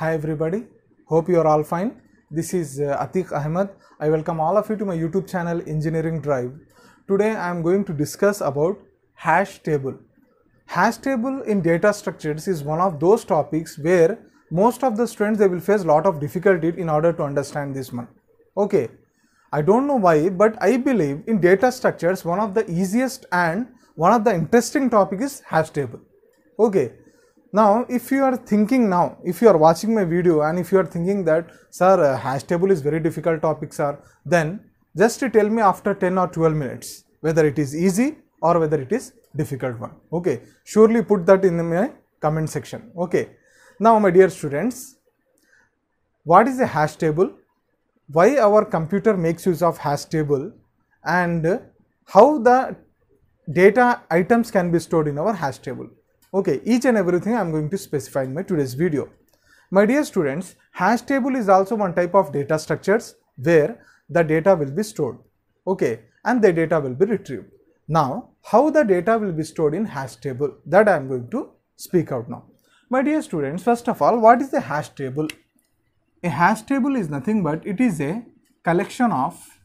Hi everybody, hope you are all fine. This is uh, Atiq Ahmed. I welcome all of you to my YouTube channel Engineering Drive. Today I am going to discuss about hash table. Hash table in data structures is one of those topics where most of the students they will face lot of difficulty in order to understand this one. Okay, I don't know why but I believe in data structures one of the easiest and one of the interesting topic is hash table. Okay, now if you are thinking now if you are watching my video and if you are thinking that sir uh, hash table is very difficult topic sir then just tell me after 10 or 12 minutes whether it is easy or whether it is difficult one okay surely put that in my comment section okay now my dear students what is a hash table why our computer makes use of hash table and how the data items can be stored in our hash table Okay, each and everything I am going to specify in my today's video. My dear students, hash table is also one type of data structures where the data will be stored. Okay, and the data will be retrieved. Now, how the data will be stored in hash table that I am going to speak out now. My dear students, first of all, what is a hash table? A hash table is nothing but it is a collection of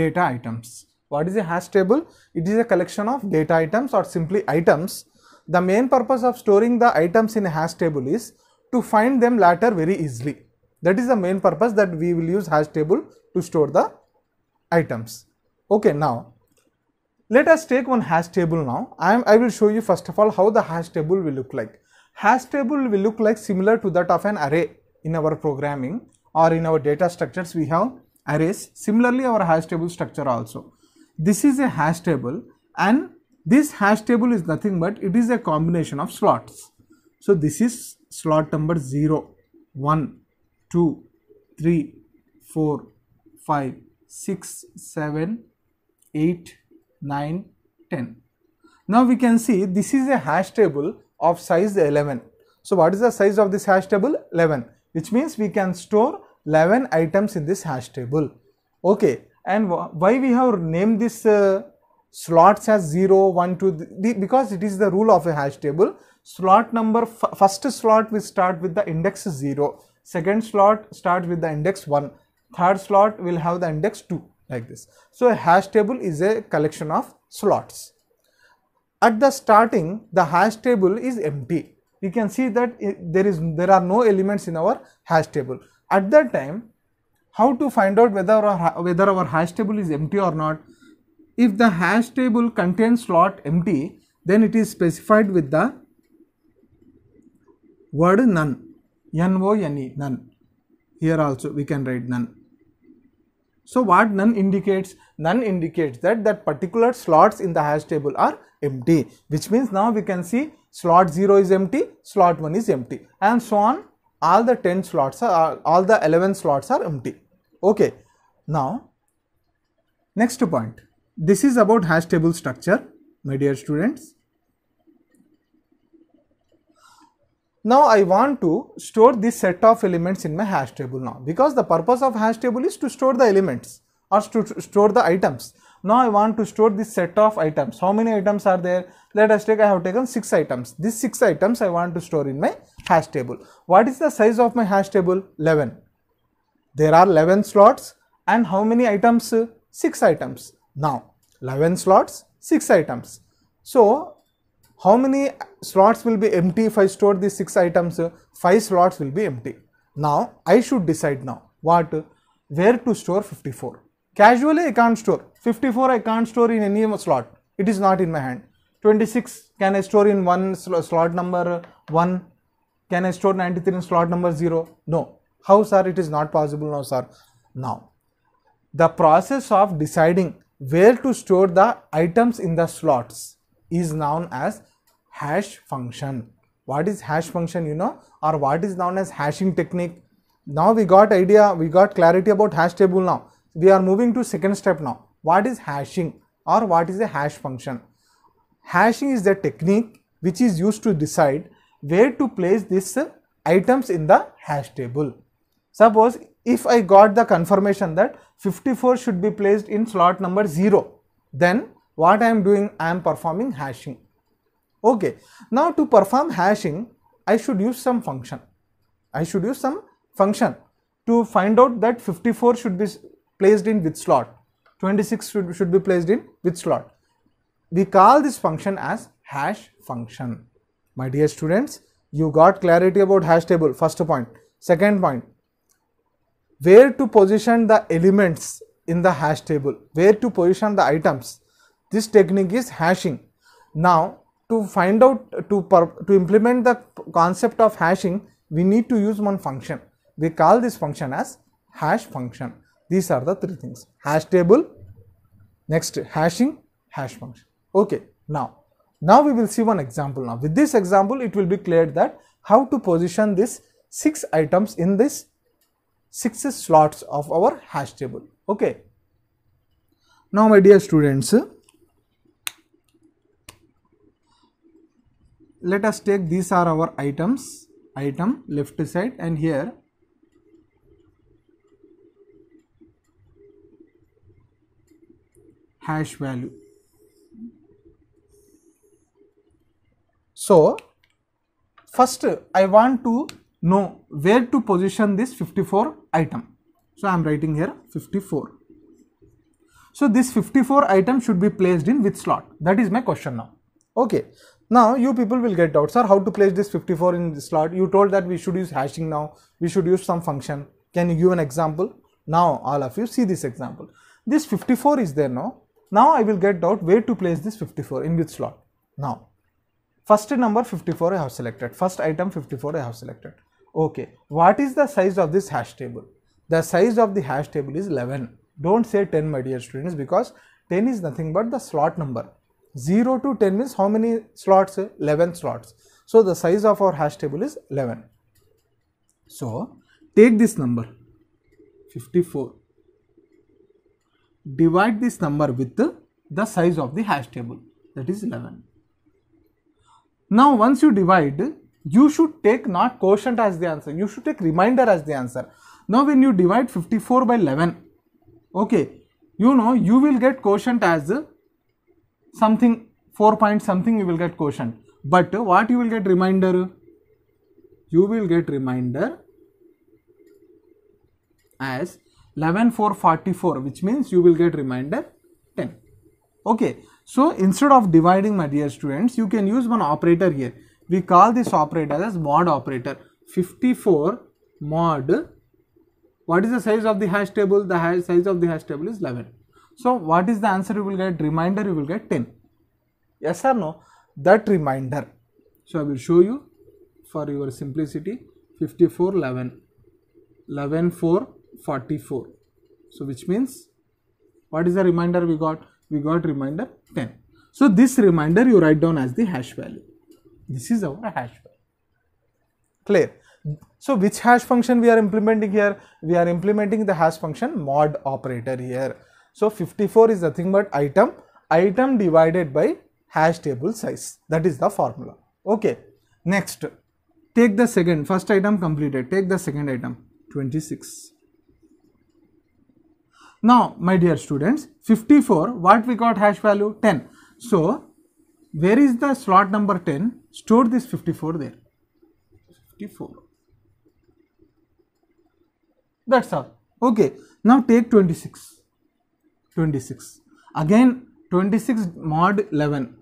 data items. What is a hash table? It is a collection of data items or simply items. The main purpose of storing the items in a hash table is to find them later very easily. That is the main purpose that we will use hash table to store the items. Okay, now let us take one hash table now. I, am, I will show you first of all how the hash table will look like. Hash table will look like similar to that of an array in our programming or in our data structures we have arrays. Similarly, our hash table structure also. This is a hash table and this hash table is nothing but it is a combination of slots. So, this is slot number 0, 1, 2, 3, 4, 5, 6, 7, 8, 9, 10. Now, we can see this is a hash table of size 11. So, what is the size of this hash table? 11, which means we can store 11 items in this hash table. Okay, and why we have named this uh, slots as 0, 1, 2, th because it is the rule of a hash table. Slot number, first slot will start with the index 0, second slot starts with the index 1, third slot will have the index 2 like this. So, a hash table is a collection of slots. At the starting, the hash table is empty. You can see that eh, there is there are no elements in our hash table at that time how to find out whether our, whether our hash table is empty or not if the hash table contains slot empty then it is specified with the word none n-o-n-e none here also we can write none so what none indicates none indicates that that particular slots in the hash table are empty which means now we can see slot 0 is empty slot 1 is empty and so on all the 10 slots are all the 11 slots are empty okay now next point this is about hash table structure my dear students now i want to store this set of elements in my hash table now because the purpose of hash table is to store the elements or to store the items now I want to store this set of items. How many items are there? Let us take I have taken 6 items. These 6 items I want to store in my hash table. What is the size of my hash table? 11. There are 11 slots and how many items? 6 items. Now 11 slots, 6 items. So how many slots will be empty if I store these 6 items? 5 slots will be empty. Now I should decide now what where to store 54. Casually, I can't store. 54, I can't store in any slot. It is not in my hand. 26, can I store in one sl slot number 1? Can I store 93 in slot number 0? No. How, sir? It is not possible now, sir. Now, the process of deciding where to store the items in the slots is known as hash function. What is hash function, you know, or what is known as hashing technique? Now we got idea, we got clarity about hash table now we are moving to second step now. What is hashing or what is a hash function? Hashing is the technique which is used to decide where to place these items in the hash table. Suppose if I got the confirmation that 54 should be placed in slot number 0, then what I am doing? I am performing hashing. Okay. Now to perform hashing, I should use some function. I should use some function to find out that 54 should be placed in which slot 26 should, should be placed in which slot we call this function as hash function my dear students you got clarity about hash table first point second point where to position the elements in the hash table where to position the items this technique is hashing now to find out to to implement the concept of hashing we need to use one function we call this function as hash function these are the three things. Hash table, next hashing, hash function. Okay, now, now we will see one example. Now, with this example, it will be clear that how to position this six items in this six slots of our hash table. Okay. Now, my dear students, let us take these are our items item left side and here hash value. So, first I want to know where to position this 54 item. So, I am writing here 54. So, this 54 item should be placed in which slot? That is my question now. Okay. Now, you people will get doubt, sir, how to place this 54 in the slot? You told that we should use hashing now, we should use some function. Can you give an example? Now, all of you see this example. This 54 is there now. Now I will get out where to place this 54 in which slot. Now, first number 54 I have selected, first item 54 I have selected. Okay, what is the size of this hash table? The size of the hash table is 11. Don't say 10 my dear students because 10 is nothing but the slot number. 0 to 10 means how many slots? 11 slots. So, the size of our hash table is 11. So, take this number 54 divide this number with the size of the hash table that is 11. Now once you divide you should take not quotient as the answer you should take remainder as the answer. Now when you divide 54 by 11 okay you know you will get quotient as something 4 point something you will get quotient but what you will get remainder you will get remainder as 11444 which means you will get remainder 10 okay so instead of dividing my dear students you can use one operator here we call this operator as mod operator 54 mod what is the size of the hash table the hash size of the hash table is 11 so what is the answer you will get reminder. you will get 10 yes or no that reminder. so i will show you for your simplicity 54 11 11 4 44 so which means what is the reminder we got we got reminder 10 so this reminder you write down as the hash value this is our hash value clear so which hash function we are implementing here we are implementing the hash function mod operator here so 54 is nothing but item item divided by hash table size that is the formula okay next take the second first item completed take the second item 26 now, my dear students, 54, what we got hash value? 10. So, where is the slot number 10? Store this 54 there. 54. That's all. Okay. Now, take 26. 26. Again, 26 mod 11.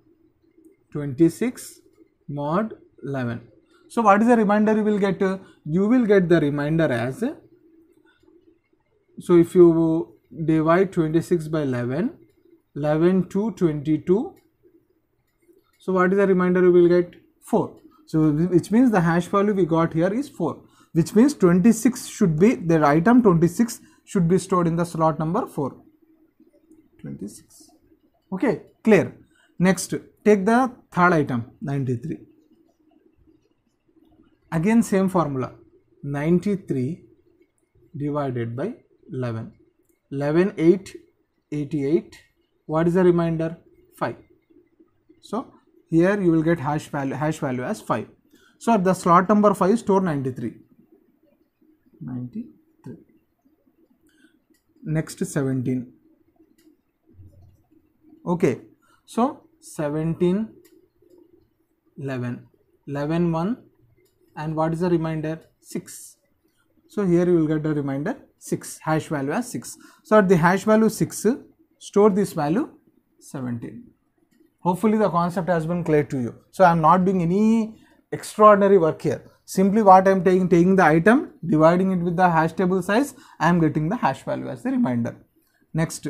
26 mod 11. So, what is the reminder you will get? You will get the reminder as, so if you divide 26 by 11 11 to 22 so what is the remainder we will get 4 so which means the hash value we got here is 4 which means 26 should be the item 26 should be stored in the slot number 4 26 okay clear next take the third item 93 again same formula 93 divided by 11 11 8 88 what is the remainder 5 so here you will get hash value hash value as 5 so the slot number 5 store 93 93 next 17 okay so 17 11 11 1 and what is the remainder 6 so here you will get the remainder 6 hash value as 6. So, at the hash value 6 store this value 17. Hopefully, the concept has been clear to you. So, I am not doing any extraordinary work here. Simply what I am taking, taking the item, dividing it with the hash table size, I am getting the hash value as the reminder. Next,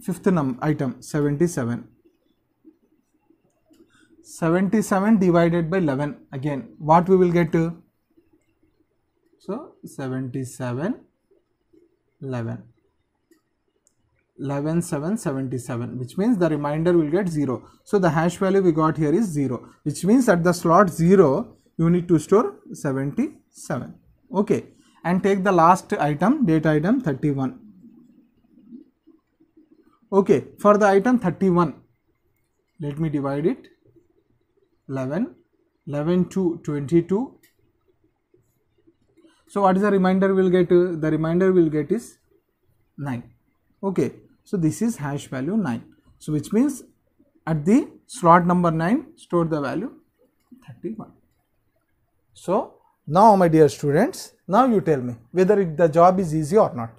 fifth num item 77. 77 divided by 11 again what we will get to so 77 11 11777 which means the remainder will get 0 so the hash value we got here is 0 which means at the slot 0 you need to store 77 okay and take the last item date item 31 okay for the item 31 let me divide it 11 11 to 22 so what is the reminder we'll get? The reminder we'll get is 9. Okay. So this is hash value 9. So which means at the slot number 9 store the value 31. So now my dear students, now you tell me whether it, the job is easy or not.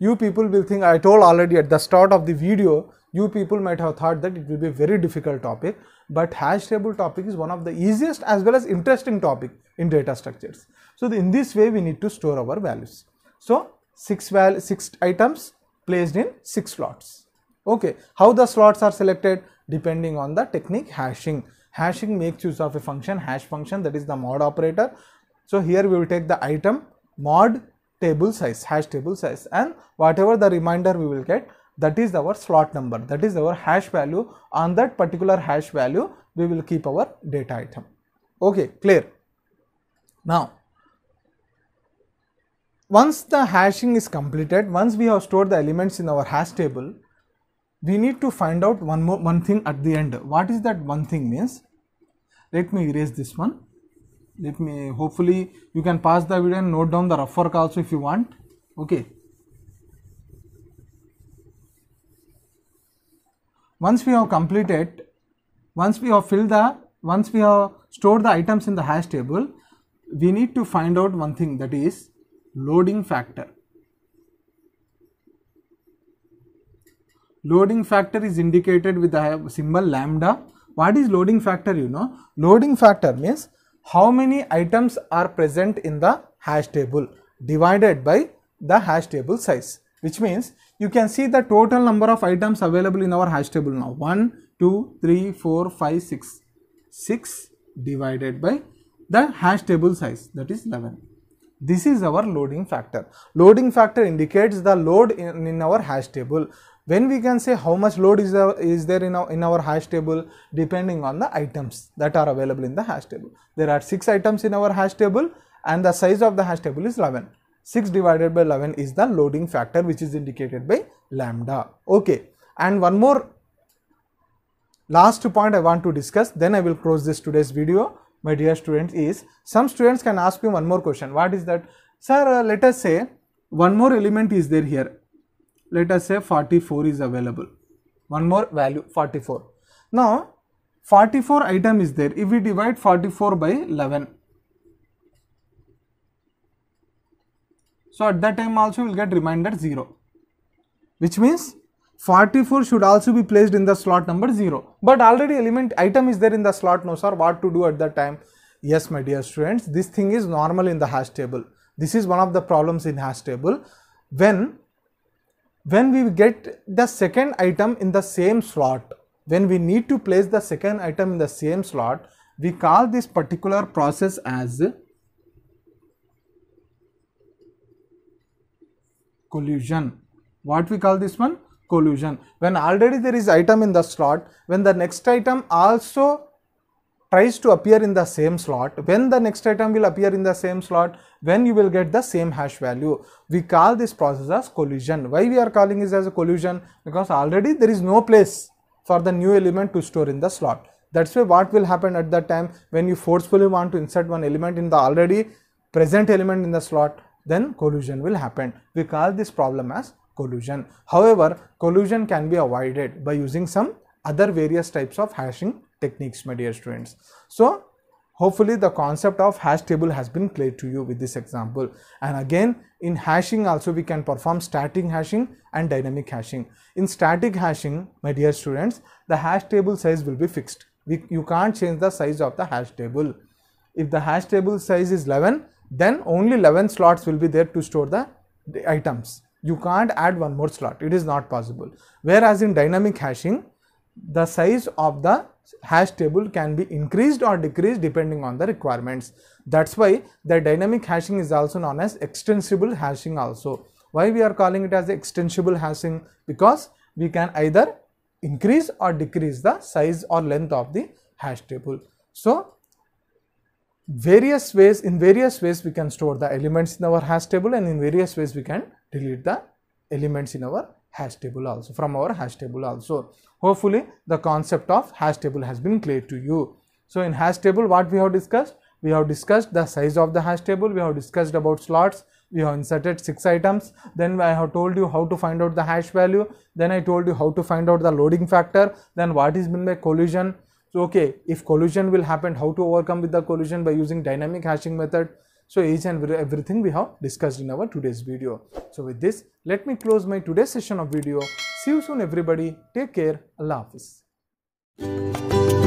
You people will think I told already at the start of the video you people might have thought that it will be a very difficult topic but hash table topic is one of the easiest as well as interesting topic in data structures so the, in this way we need to store our values so six val six items placed in six slots okay how the slots are selected depending on the technique hashing hashing makes use of a function hash function that is the mod operator so here we will take the item mod table size hash table size and whatever the reminder we will get that is our slot number that is our hash value on that particular hash value we will keep our data item okay clear now once the hashing is completed once we have stored the elements in our hash table we need to find out one more one thing at the end what is that one thing means let me erase this one let me hopefully you can pass the video and note down the work also if you want okay Once we have completed, once we have filled the, once we have stored the items in the hash table, we need to find out one thing that is loading factor. Loading factor is indicated with the symbol lambda. What is loading factor you know? Loading factor means how many items are present in the hash table divided by the hash table size which means you can see the total number of items available in our hash table now 1 2 3 4 5 6 6 divided by the hash table size that is 11 this is our loading factor loading factor indicates the load in, in our hash table when we can say how much load is there, is there in, our, in our hash table depending on the items that are available in the hash table. There are 6 items in our hash table and the size of the hash table is 11. 6 divided by 11 is the loading factor which is indicated by lambda. Okay. And one more last point I want to discuss then I will close this today's video my dear students is some students can ask me one more question what is that sir uh, let us say one more element is there here let us say 44 is available one more value 44 now 44 item is there if we divide 44 by 11 So, at that time also we will get remainder 0, which means 44 should also be placed in the slot number 0. But already element item is there in the slot, no sir, what to do at that time? Yes, my dear students, this thing is normal in the hash table. This is one of the problems in hash table. When, when we get the second item in the same slot, when we need to place the second item in the same slot, we call this particular process as collusion. What we call this one? Collusion. When already there is item in the slot, when the next item also tries to appear in the same slot, when the next item will appear in the same slot, when you will get the same hash value. We call this process as collision. Why we are calling this as a collusion? Because already there is no place for the new element to store in the slot. That's why what will happen at that time when you forcefully want to insert one element in the already present element in the slot, then collision will happen. We call this problem as collision. However, collision can be avoided by using some other various types of hashing techniques my dear students. So, hopefully the concept of hash table has been clear to you with this example and again in hashing also we can perform static hashing and dynamic hashing. In static hashing my dear students the hash table size will be fixed. We, you can't change the size of the hash table. If the hash table size is 11 then only 11 slots will be there to store the, the items. You can't add one more slot. It is not possible. Whereas in dynamic hashing, the size of the hash table can be increased or decreased depending on the requirements. That's why the dynamic hashing is also known as extensible hashing also. Why we are calling it as extensible hashing? Because we can either increase or decrease the size or length of the hash table. So, various ways in various ways we can store the elements in our hash table and in various ways we can delete the elements in our hash table also from our hash table also hopefully the concept of hash table has been clear to you so in hash table what we have discussed we have discussed the size of the hash table we have discussed about slots we have inserted six items then i have told you how to find out the hash value then i told you how to find out the loading factor then what is meant by collision so okay, if collision will happen, how to overcome with the collision by using dynamic hashing method. So each and everything we have discussed in our today's video. So with this, let me close my today's session of video. See you soon everybody. Take care. Allah Hafiz.